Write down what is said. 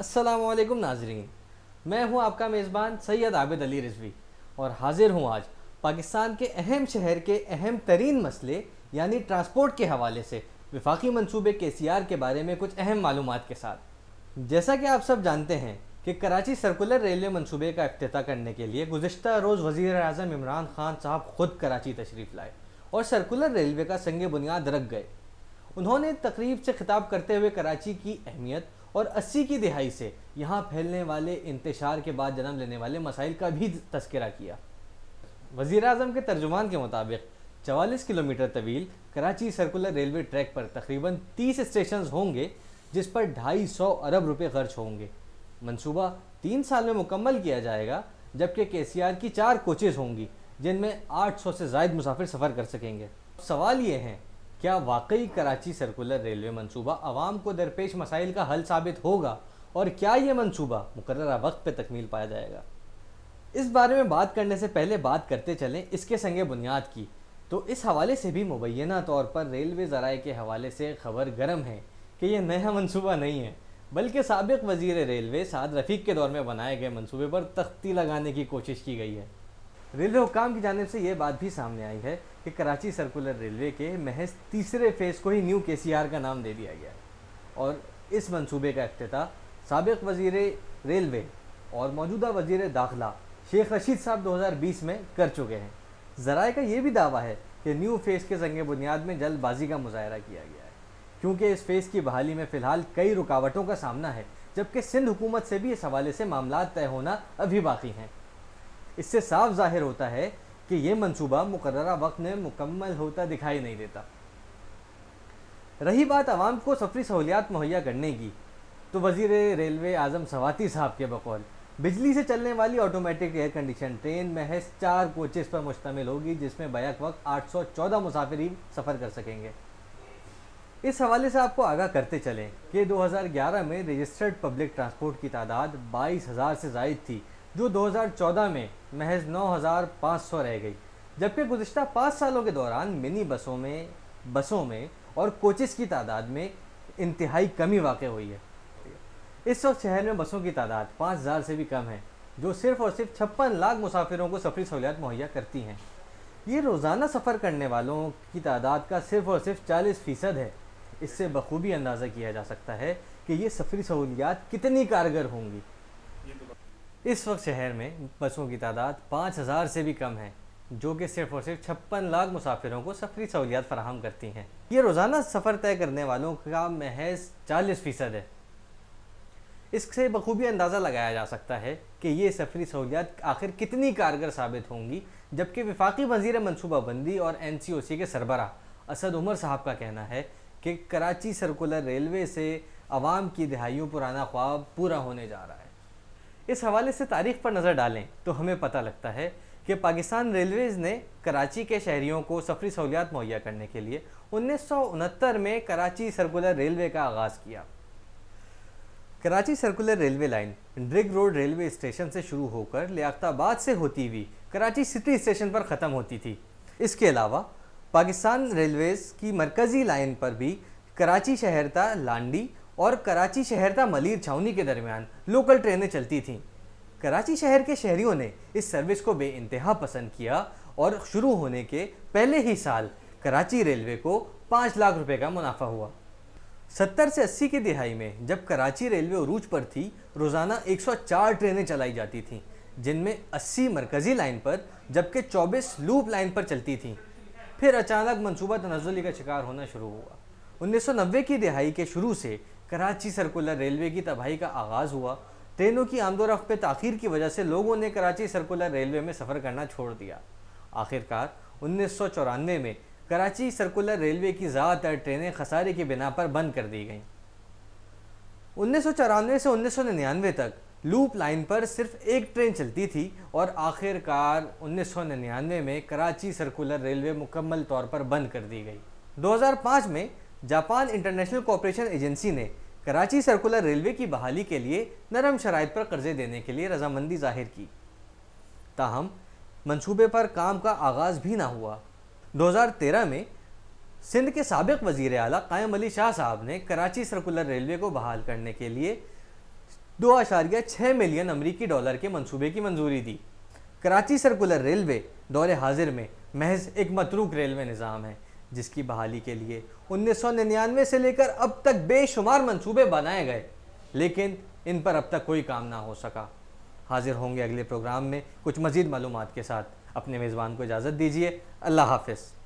असलम नाजरीन मैं हूं आपका मेज़बान सैयद आबिद अली रिजवी और हाजिर हूं आज पाकिस्तान के अहम शहर के अहम तरीन मसले यानी ट्रांसपोर्ट के हवाले से विफाक़ी मनसूबे के सी आर के बारे में कुछ अहम मालूम के साथ जैसा कि आप सब जानते हैं कि कराची सर्कुलर रेलवे मनसूबे का अफ्तः करने के लिए गुजशत रोज़ वज़ी अजम इमरान खान साहब ख़ुद कराची तशरीफ़ लाए और सर्कुलर रेलवे का संग बुनियाद रख गए उन्होंने तकरीब से खिताब करते हुए कराची की अहमियत और अस्सी की दिहाई से यहाँ फैलने वाले इंतशार के बाद जन्म लेने वाले मसाइल का भी तस्करा किया वजीर अजम के तर्जुमान के मुताबिक चवालीस किलोमीटर तवील कराची सर्कुलर रेलवे ट्रैक पर तकरीबन 30 स्टेशन होंगे जिस पर ढाई सौ अरब रुपये खर्च होंगे मनसूबा तीन साल में मुकम्मल किया जाएगा जबकि के सी आर की चार कोचेज़ होंगी जिनमें सौ से जायद मुसाफिर सफ़र कर सकेंगे सवाल ये हैं क्या वाकई कराची सर्कुलर रेलवे मनसूबा आवाम को दरपेश मसाइल का हल साबित होगा और क्या ये मनसूबा मुकर वक्त पर तकमील पाया जाएगा इस बारे में बात करने से पहले बात करते चलें इसके संग बुनियाद की तो इस हवाले से भी मुबैना तौर पर रेलवे ज़रा के हवाले से खबर गर्म है कि यह नया मनसूबा नहीं है बल्कि सबक वजीर रेलवे साद रफ़ीक के दौर में बनाए गए मनसूबे पर तख्ती लगाने की कोशिश की गई है रेलवे हुकाम की जानब से ये बात भी सामने आई है कि कराची सर्कुलर रेलवे के महज तीसरे फेज़ को ही न्यू के का नाम दे दिया गया और इस मनसूबे का अफ्तः सबक वजीर रेलवे और मौजूदा वजीर दाखिला शेख रशीद साहब 2020 में कर चुके हैं जराए का ये भी दावा है कि न्यू फेज़ के जंग बुनियाद में जल्दबाजी का मुजाहरा किया गया है क्योंकि इस फेज़ की बहाली में फ़िलहाल कई रुकावटों का सामना है जबकि सिंध हुकूमत से भी इस हवाले से मामला तय होना अभी बाकी हैं इससे साफ जाहिर होता है कि यह मंसूबा मुकर वक्त में मुकम्मल होता दिखाई नहीं देता रही बात आवाम को सफरी सहूलियात मुहैया करने की तो वजीर रेलवे आजम सवाती साहब के बकौल बिजली से चलने वाली ऑटोमेटिक एयर कंडीशन ट्रेन महज चार कोचेस पर मुश्तमिल होगी जिसमें बैक वक्त 814 मुसाफिर ही सफ़र कर सकेंगे इस हवाले से आपको आगाह करते चलें कि 2011 में रजिस्टर्ड पब्लिक ट्रांसपोर्ट की तादाद बाईस हज़ार से जायद थी जो 2014 में महज 9,500 रह गई जबकि गुजशत पाँच सालों के दौरान मिनी बसों में बसों में और कोचेस की तादाद में इंतहाई कमी वाक़ हुई है इस वक्त शहर में बसों की तादाद 5000 से भी कम है जो सिर्फ और सिर्फ छप्पन लाख मुसाफिरों को सफरी सहूलियात मुहैया करती हैं ये रोज़ाना सफ़र करने वालों की तादाद का सिर्फ और सिर्फ चालीस फ़ीसद है इससे बखूबी अंदाज़ा किया जा सकता है कि ये सफरी सहूलियात कितनी कारगर होंगी इस वक्त शहर में बसों की तादाद पाँच हज़ार से भी कम है जो कि सिर्फ और सिर्फ छप्पन लाख मुसाफिरों को सफरी सहूलियात फराहम करती हैं ये रोज़ाना सफ़र तय करने वालों का महज चालीस फ़ीसद है इससे बखूबी अंदाज़ा लगाया जा सकता है कि ये सफरी सहूलियात आखिर कितनी कारगर साबित होंगी जबकि विफाक़ी वजीर मनसूबाबंदी और एन सी ओ सी के सरबरा असद उमर साहब का कहना है कि कराची सर्कुलर रेलवे से आवाम की दिहाइयों पुराना ख्वाब पूरा होने जा रहा है इस हवाले से तारीख पर नज़र डालें तो हमें पता लगता है कि पाकिस्तान रेलवेज़ ने कराची के शहरीों को सफरी सहूलियात मुहैया करने के लिए उन्नीस में कराची सर्कुलर रेलवे का आगाज़ किया Karachi circular railway line Drigh road railway station से शुरू होकर लियाताबाद से होती हुई कराची सिटी स्टेशन पर ख़त्म होती थी इसके अलावा पाकिस्तान रेलवेज़ की मरकज़ी लाइन पर भी कराची शहर था लांडी और कराची शहर था मलिर छावनी के दरमियान लोकल ट्रेनें चलती थीं कराची शहर के शहरियों ने इस सर्विस को बे पसंद किया और शुरू होने के पहले ही साल कराची रेलवे को पाँच लाख रुपये का मुनाफा हुआ सत्तर से अस्सी की दिहाई में जब कराची रेलवे रूज पर थी रोज़ाना 104 ट्रेनें चलाई जाती थीं जिनमें 80 मरकज़ी लाइन पर जबकि 24 लूप लाइन पर चलती थीं फिर अचानक मनसूबा तनजुली का शिकार होना शुरू हुआ 1990 की दिहाई के शुरू से कराची सर्कुलर रेलवे की तबाही का आगाज़ हुआ ट्रेनों की आमदोरफ़ में तखिर की वजह से लोगों ने कराची सर्कुलर रेलवे में सफ़र करना छोड़ दिया आखिरकार उन्नीस में कराची सर्कुलर रेलवे की ज़्यादातर ट्रेनें खसारे की बिना पर बंद कर दी गईं उन्नीस से उन्नीस तक लूप लाइन पर सिर्फ एक ट्रेन चलती थी और आखिरकार उन्नीस में कराची सर्कुलर रेलवे मुकम्मल तौर पर बंद कर दी गई 2005 में जापान इंटरनेशनल कॉपरेशन एजेंसी ने कराची सर्कुलर रेलवे की बहाली के लिए नरम शराइ पर कर्जे देने के लिए रजामंदी जाहिर की ताहम मंसूबे पर काम का आगाज़ भी ना हुआ 2013 में सिंध के सबक वजीर अला कायम अली शाह साहब ने कराची सर्कुलर रेलवे को बहाल करने के लिए दो आशारिया छः मिलियन अमरीकी डॉलर के मनसूबे की मंजूरी दी कराची सर्कुलर रेलवे दौर हाजिर में महज एक मतरूक रेलवे निज़ाम है जिसकी बहाली के लिए 1999 से लेकर अब तक बेशुमार मंसूबे बनाए गए लेकिन इन पर अब तक कोई काम ना हो सका हाजिर होंगे अगले प्रोग्राम में कुछ मज़ीद मालूम के साथ अपने मेज़बान को इजाज़त दीजिए अल्लाह हाफिज़